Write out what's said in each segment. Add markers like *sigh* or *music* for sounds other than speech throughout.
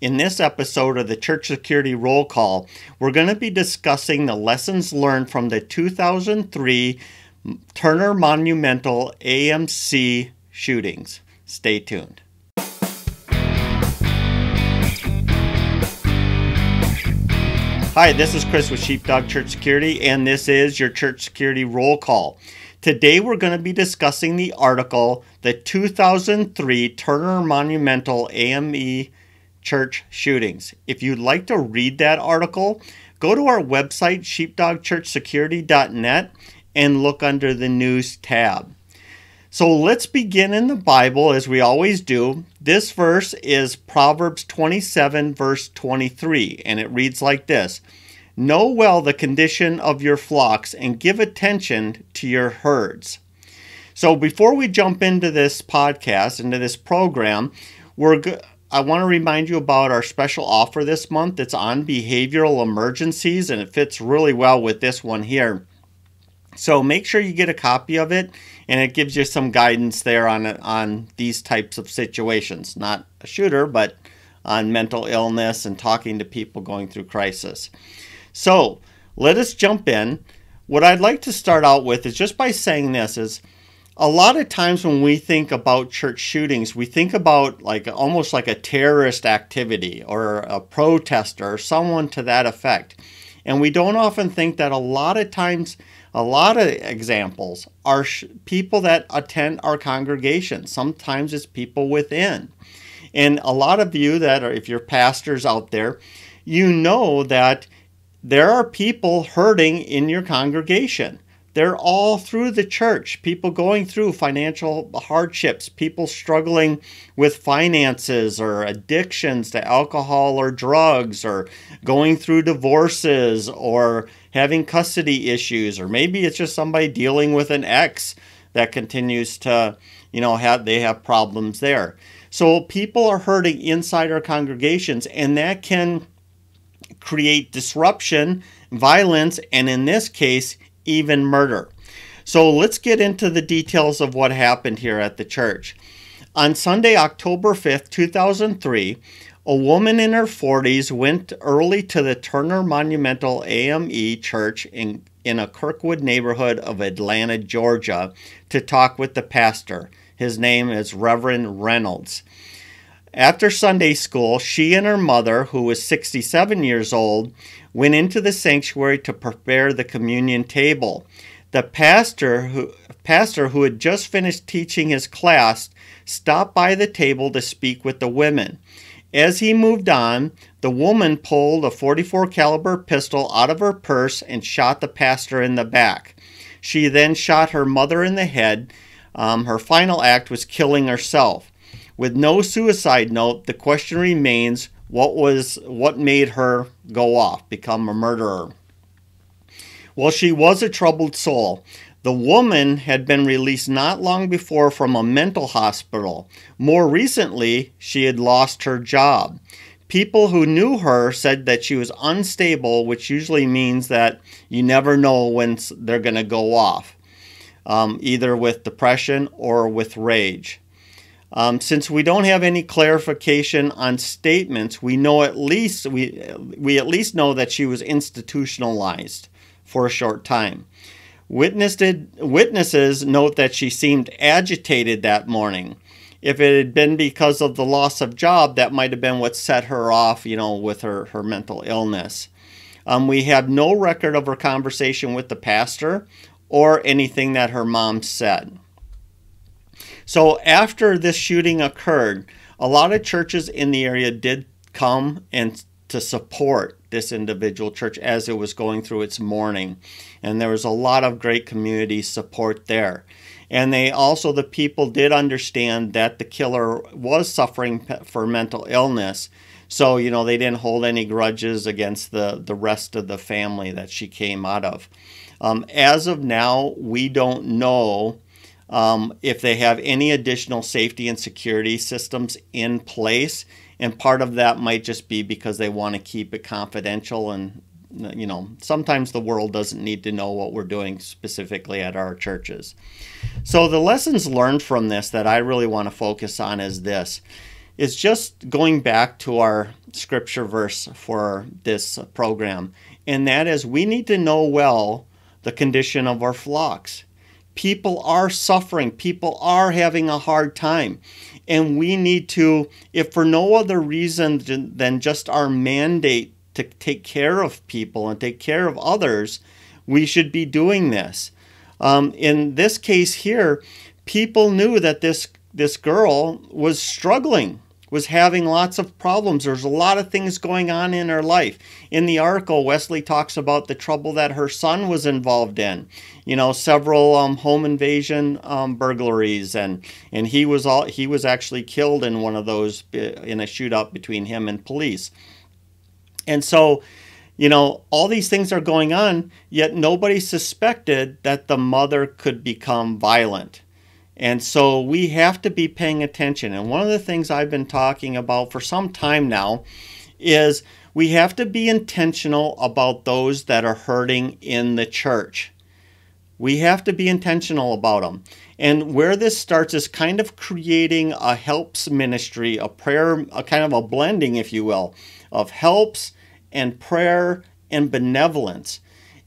In this episode of the Church Security Roll Call, we're going to be discussing the lessons learned from the 2003 Turner Monumental AMC shootings. Stay tuned. Hi, this is Chris with Sheepdog Church Security, and this is your Church Security Roll Call. Today we're going to be discussing the article, The 2003 Turner Monumental AME church shootings. If you'd like to read that article, go to our website, sheepdogchurchsecurity.net, and look under the news tab. So let's begin in the Bible as we always do. This verse is Proverbs 27, verse 23, and it reads like this Know well the condition of your flocks and give attention to your herds. So before we jump into this podcast, into this program, we're I want to remind you about our special offer this month. It's on behavioral emergencies and it fits really well with this one here. So make sure you get a copy of it and it gives you some guidance there on on these types of situations, not a shooter, but on mental illness and talking to people going through crisis. So, let us jump in. What I'd like to start out with is just by saying this is a lot of times when we think about church shootings, we think about like almost like a terrorist activity or a protester or someone to that effect. And we don't often think that a lot of times, a lot of examples are people that attend our congregation. Sometimes it's people within. And a lot of you that are, if you're pastors out there, you know that there are people hurting in your congregation. They're all through the church, people going through financial hardships, people struggling with finances or addictions to alcohol or drugs, or going through divorces or having custody issues, or maybe it's just somebody dealing with an ex that continues to, you know, have they have problems there. So people are hurting inside our congregations, and that can create disruption, violence, and in this case, even murder. So let's get into the details of what happened here at the church. On Sunday, October 5th, 2003, a woman in her 40s went early to the Turner Monumental AME Church in, in a Kirkwood neighborhood of Atlanta, Georgia, to talk with the pastor. His name is Reverend Reynolds. After Sunday school, she and her mother, who was 67 years old, went into the sanctuary to prepare the communion table. The pastor who, pastor who had just finished teaching his class stopped by the table to speak with the women. As he moved on, the woman pulled a 44 caliber pistol out of her purse and shot the pastor in the back. She then shot her mother in the head. Um, her final act was killing herself. With no suicide note, the question remains what was what made her go off, become a murderer? Well, she was a troubled soul. The woman had been released not long before from a mental hospital. More recently, she had lost her job. People who knew her said that she was unstable, which usually means that you never know when they're going to go off, um, either with depression or with rage. Um, since we don't have any clarification on statements, we know at least we we at least know that she was institutionalized for a short time. Witnessed, witnesses note that she seemed agitated that morning. If it had been because of the loss of job, that might have been what set her off, you know, with her, her mental illness. Um, we have no record of her conversation with the pastor or anything that her mom said. So after this shooting occurred, a lot of churches in the area did come and to support this individual church as it was going through its mourning. And there was a lot of great community support there. And they also, the people did understand that the killer was suffering for mental illness. So, you know, they didn't hold any grudges against the, the rest of the family that she came out of. Um, as of now, we don't know um, if they have any additional safety and security systems in place, and part of that might just be because they want to keep it confidential and you know sometimes the world doesn't need to know what we're doing specifically at our churches so the lessons learned from this that i really want to focus on is this is just going back to our scripture verse for this program and that is we need to know well the condition of our flocks people are suffering, people are having a hard time. And we need to, if for no other reason than just our mandate to take care of people and take care of others, we should be doing this. Um, in this case here, people knew that this this girl was struggling was having lots of problems. There's a lot of things going on in her life. In the article, Wesley talks about the trouble that her son was involved in. You know, several um, home invasion um, burglaries, and and he was all he was actually killed in one of those uh, in a shootout between him and police. And so, you know, all these things are going on, yet nobody suspected that the mother could become violent. And so we have to be paying attention. And one of the things I've been talking about for some time now is we have to be intentional about those that are hurting in the church. We have to be intentional about them. And where this starts is kind of creating a helps ministry, a prayer, a kind of a blending, if you will, of helps and prayer and benevolence.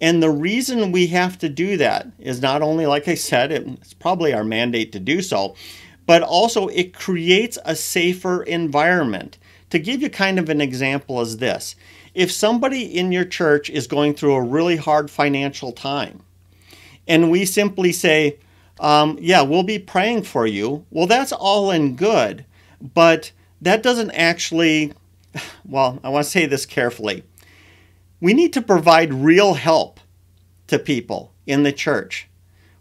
And the reason we have to do that is not only, like I said, it's probably our mandate to do so, but also it creates a safer environment. To give you kind of an example, is this if somebody in your church is going through a really hard financial time, and we simply say, um, Yeah, we'll be praying for you, well, that's all in good, but that doesn't actually, *sighs* well, I want to say this carefully we need to provide real help to people in the church.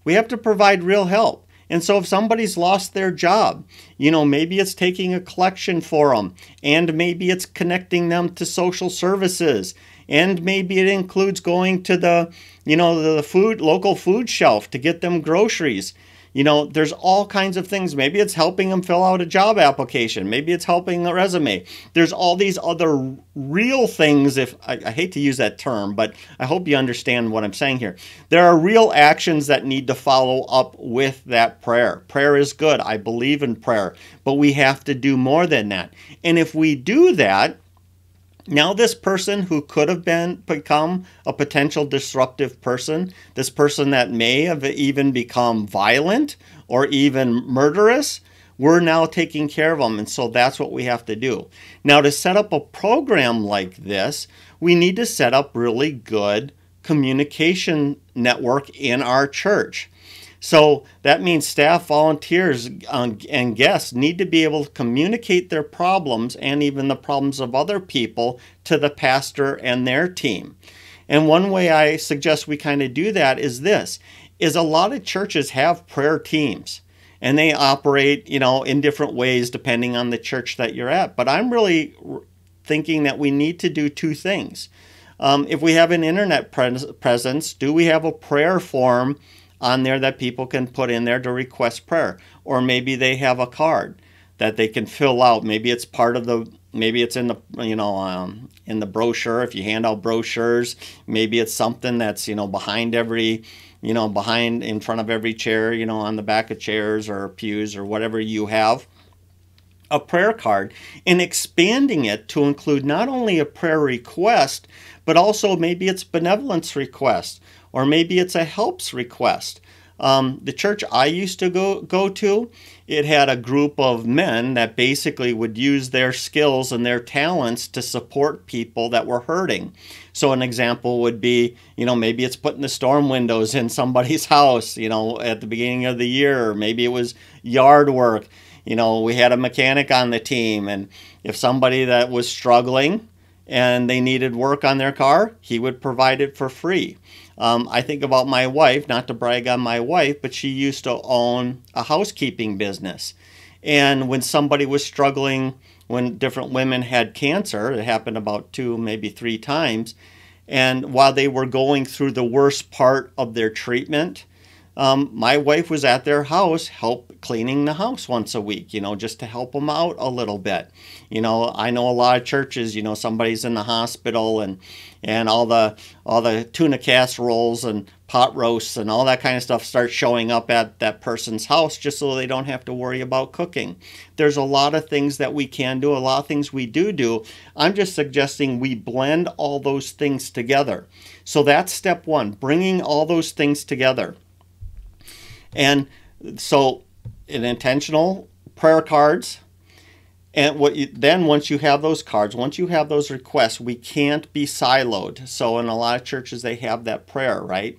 We have to provide real help. And so if somebody's lost their job, you know, maybe it's taking a collection for them, and maybe it's connecting them to social services, and maybe it includes going to the, you know, the food local food shelf to get them groceries you know, there's all kinds of things. Maybe it's helping them fill out a job application. Maybe it's helping a resume. There's all these other real things. If I, I hate to use that term, but I hope you understand what I'm saying here. There are real actions that need to follow up with that prayer. Prayer is good. I believe in prayer, but we have to do more than that. And if we do that, now this person who could have been become a potential disruptive person this person that may have even become violent or even murderous we're now taking care of them and so that's what we have to do now to set up a program like this we need to set up really good communication network in our church so that means staff, volunteers, um, and guests need to be able to communicate their problems and even the problems of other people to the pastor and their team. And one way I suggest we kind of do that is this is a lot of churches have prayer teams and they operate, you know, in different ways depending on the church that you're at. But I'm really thinking that we need to do two things. Um, if we have an internet pres- presence, do we have a prayer form on there that people can put in there to request prayer. Or maybe they have a card that they can fill out. Maybe it's part of the maybe it's in the you know um, in the brochure if you hand out brochures maybe it's something that's you know behind every you know behind in front of every chair you know on the back of chairs or pews or whatever you have a prayer card and expanding it to include not only a prayer request but also maybe it's benevolence request or maybe it's a helps request. Um, the church I used to go, go to, it had a group of men that basically would use their skills and their talents to support people that were hurting. So an example would be, you know, maybe it's putting the storm windows in somebody's *laughs* house, you know, at the beginning of the year, or maybe it was yard work. You know, we had a mechanic on the team, and if somebody that was struggling, and they needed work on their car, he would provide it for free. Um, I think about my wife, not to brag on my wife, but she used to own a housekeeping business. And when somebody was struggling, when different women had cancer, it happened about two, maybe three times. And while they were going through the worst part of their treatment, um, my wife was at their house help cleaning the house once a week you know just to help them out a little bit you know i know a lot of churches you know somebody's in the hospital and and all the all the tuna casseroles and pot roasts and all that kind of stuff starts showing up at that person's house just so they don't have to worry about cooking there's a lot of things that we can do a lot of things we do do i'm just suggesting we blend all those things together so that's step one bringing all those things together and so, an intentional prayer cards. And what you, then once you have those cards, once you have those requests, we can't be siloed. So in a lot of churches they have that prayer, right?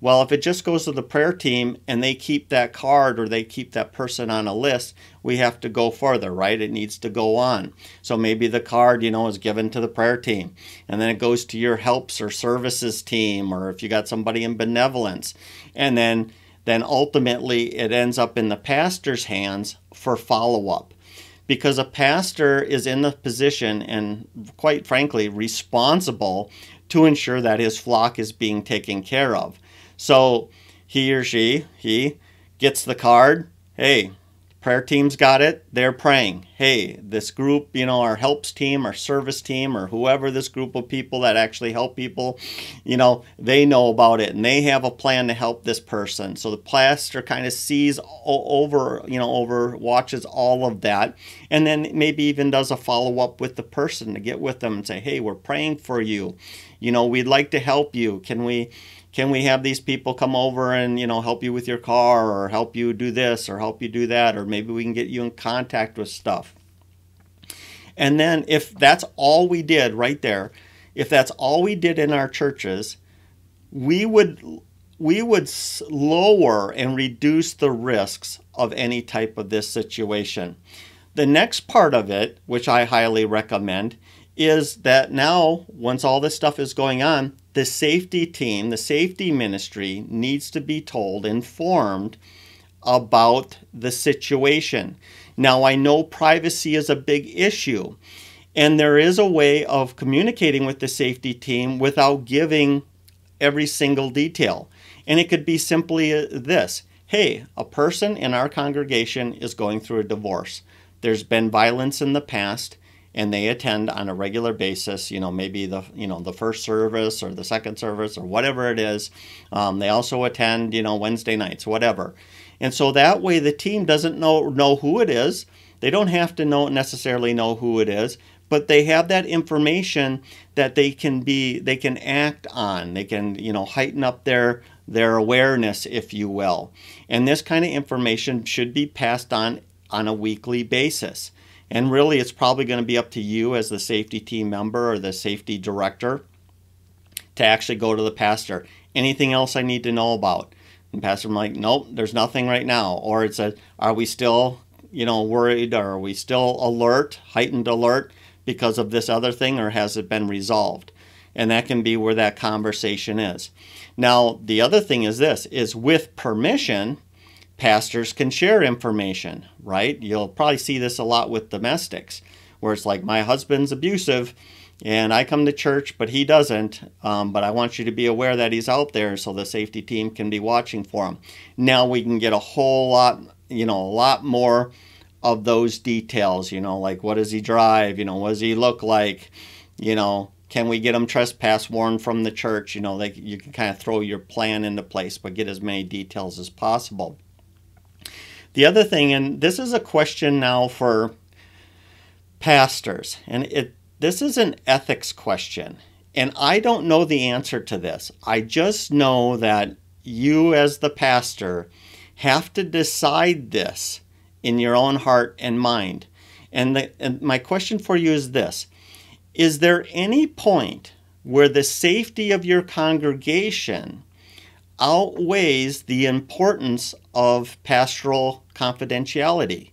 Well, if it just goes to the prayer team and they keep that card or they keep that person on a list, we have to go further, right? It needs to go on. So maybe the card, you know, is given to the prayer team and then it goes to your helps or services team or if you got somebody in benevolence. And then then ultimately it ends up in the pastor's hands for follow up. Because a pastor is in the position and, quite frankly, responsible to ensure that his flock is being taken care of. So he or she, he gets the card. Hey, prayer team's got it. They're praying hey, this group, you know, our helps team, our service team, or whoever this group of people that actually help people, you know, they know about it and they have a plan to help this person. So the pastor kind of sees over, you know, over watches all of that, and then maybe even does a follow up with the person to get with them and say, hey, we're praying for you, you know, we'd like to help you. Can we? can we have these people come over and you know help you with your car or help you do this or help you do that or maybe we can get you in contact with stuff and then if that's all we did right there, if that's all we did in our churches, we would we would lower and reduce the risks of any type of this situation. The next part of it, which I highly recommend, is that now, once all this stuff is going on, the safety team, the safety ministry needs to be told, informed about the situation. Now, I know privacy is a big issue, and there is a way of communicating with the safety team without giving every single detail. And it could be simply uh, this hey, a person in our congregation is going through a divorce. There's been violence in the past and they attend on a regular basis you know maybe the you know the first service or the second service or whatever it is um, they also attend you know wednesday nights whatever and so that way the team doesn't know, know who it is. They don't have to know necessarily know who it is, but they have that information that they can be they can act on. They can, you know, heighten up their their awareness, if you will. And this kind of information should be passed on on a weekly basis. And really, it's probably going to be up to you as the safety team member or the safety director to actually go to the pastor. Anything else I need to know about? And pastor, I'm like, nope, there's nothing right now. Or it's a, are we still, you know, worried? Or are we still alert, heightened alert because of this other thing? Or has it been resolved? And that can be where that conversation is. Now, the other thing is this, is with permission, pastors can share information, right? You'll probably see this a lot with domestics, where it's like, my husband's abusive and I come to church, but he doesn't. Um, but I want you to be aware that he's out there so the safety team can be watching for him. Now we can get a whole lot, you know, a lot more of those details, you know, like what does he drive, you know, what does he look like, you know, can we get him trespass warned from the church, you know, like you can kind of throw your plan into place, but get as many details as possible. The other thing, and this is a question now for pastors, and it this is an ethics question, and I don't know the answer to this. I just know that you, as the pastor, have to decide this in your own heart and mind. And, the, and my question for you is this Is there any point where the safety of your congregation outweighs the importance of pastoral confidentiality?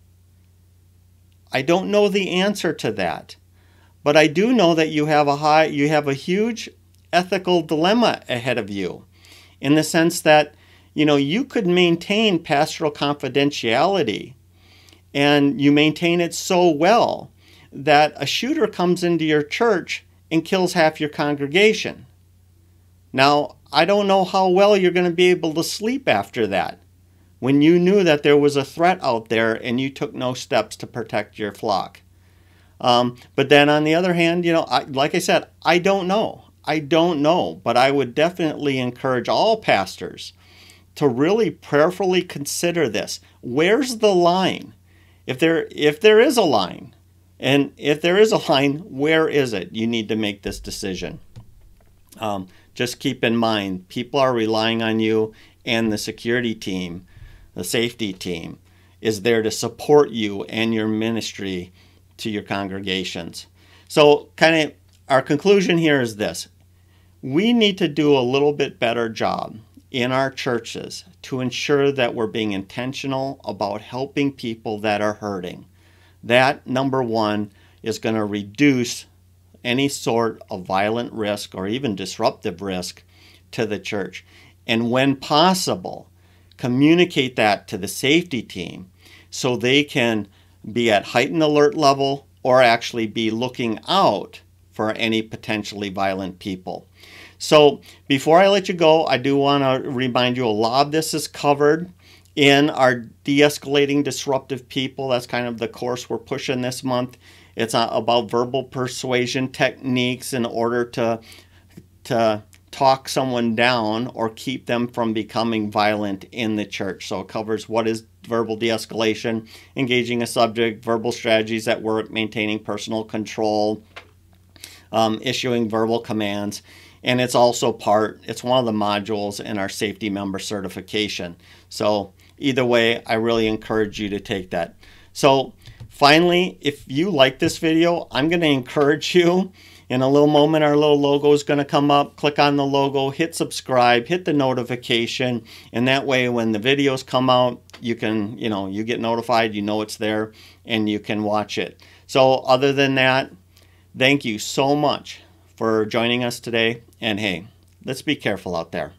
I don't know the answer to that. But I do know that you have a high you have a huge ethical dilemma ahead of you in the sense that you know you could maintain pastoral confidentiality and you maintain it so well that a shooter comes into your church and kills half your congregation. Now, I don't know how well you're going to be able to sleep after that when you knew that there was a threat out there and you took no steps to protect your flock. Um, but then on the other hand, you know, I, like I said, I don't know. I don't know, but I would definitely encourage all pastors to really prayerfully consider this. Where's the line? If there if there is a line, and if there is a line, where is it? You need to make this decision. Um, just keep in mind, people are relying on you, and the security team, the safety team, is there to support you and your ministry to your congregations. So, kind of our conclusion here is this we need to do a little bit better job in our churches to ensure that we're being intentional about helping people that are hurting. That, number one, is going to reduce any sort of violent risk or even disruptive risk to the church. And when possible, communicate that to the safety team so they can be at heightened alert level or actually be looking out for any potentially violent people. So before I let you go, I do want to remind you a lot of this is covered in our de-escalating disruptive people. That's kind of the course we're pushing this month. It's uh, about verbal persuasion techniques in order to to talk someone down or keep them from becoming violent in the church. So it covers what is verbal de escalation, engaging a subject, verbal strategies at work, maintaining personal control, um, issuing verbal commands. And it's also part, it's one of the modules in our safety member certification. So, either way, I really encourage you to take that. So, finally, if you like this video, I'm going to encourage you in a little moment, our little logo is going to come up. Click on the logo, hit subscribe, hit the notification, and that way when the videos come out, you can, you know, you get notified, you know it's there, and you can watch it. So other than that, thank you so much for joining us today. And hey, let's be careful out there.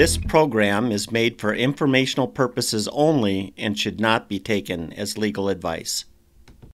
This program is made for informational purposes only and should not be taken as legal advice.